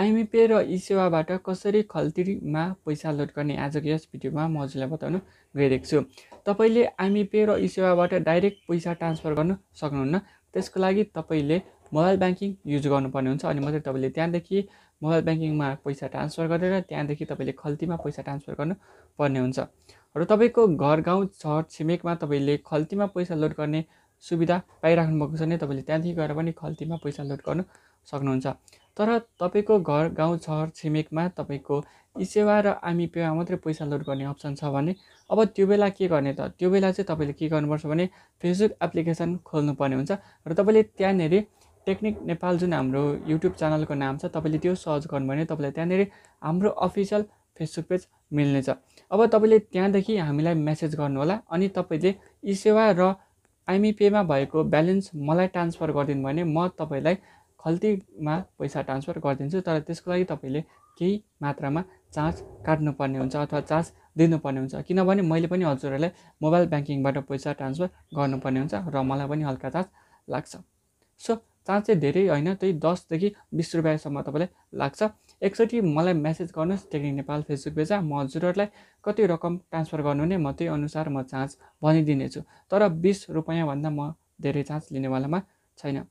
आइमिपे र इसेवाबाट कसरी खल्तीमा पैसा लोड गर्ने आजको यस भिडियोमा म हजुरलाई बताउन गइरहेको छु तपाईँले आइमिपे र इसेवाबाट डाइरेक्ट पैसा ट्रान्सफर गर्न सक्नुहुन्न त्यसको लागि तपाईँले मोबाइल ब्याङ्किङ युज गर्नुपर्ने हुन्छ अनि मात्रै तपाईँले त्यहाँदेखि मोबाइल ब्याङ्किङमा पैसा ट्रान्सफर गरेर त्यहाँदेखि तपाईँले खल्तीमा पैसा ट्रान्सफर गर्नु पर्ने हुन्छ र तपाईँको घर गाउँ छर छिमेकमा तपाईँले खल्तीमा पैसा लोड गर्ने सुविधा पाइराख्नु भएको छ भने तपाईँले त्यहाँदेखि गएर पनि खल्तीमा पैसा लोड गर्नु सक्नुहुन्छ तर तपाईँको घर गाउँ सहर छिमेकमा तपाईँको इसेवा र आमी पेवा मात्रै पैसा लोड गर्ने अप्सन छ भने अब त्यो बेला के गर्ने त त्यो बेला चाहिँ तपाईँले के गर्नुपर्छ भने फेसबुक एप्लिकेसन खोल्नुपर्ने हुन्छ र तपाईँले त्यहाँनिर टेक्निक नेपाल जुन हाम्रो युट्युब च्यानलको नाम छ तपाईँले त्यो सर्च गर्नुभयो भने तपाईँलाई त्यहाँनिर हाम्रो अफिसियल फेसबुक पेज मिल्नेछ अब तपाईँले त्यहाँदेखि हामीलाई मेसेज गर्नुहोला अनि तपाईँले इसेवा र आइमिपेमा भएको ब्यालेन्स मलाई ट्रान्सफर गरिदिनु भने म तपाईँलाई खल्तीमा पैसा ट्रान्सफर गरिदिन्छु तर त्यसको लागि तपाईँले केही मात्रामा चार्ज काट्नुपर्ने हुन्छ अथवा चार्ज दिनुपर्ने हुन्छ किनभने मैले पनि हजुरहरूलाई मोबाइल ब्याङ्किङबाट पैसा ट्रान्सफर गर्नुपर्ने हुन्छ र मलाई पनि हल्का चार्ज लाग्छ सो चान्स चाहिँ धेरै होइन त्यही दसदेखि बिस रुपियाँसम्म तपाईँलाई लाग्छ एकचोटि मलाई मेसेज गर्नुहोस् टेक्निक नेपाल फेसबुक पेजमा म हजुरहरूलाई कति रकम ट्रान्सफर गर्नुहुने म त्यही अनुसार म चान्स भनिदिनेछु तर बिस रुपियाँभन्दा म धेरै चान्स लिनेवालामा छैन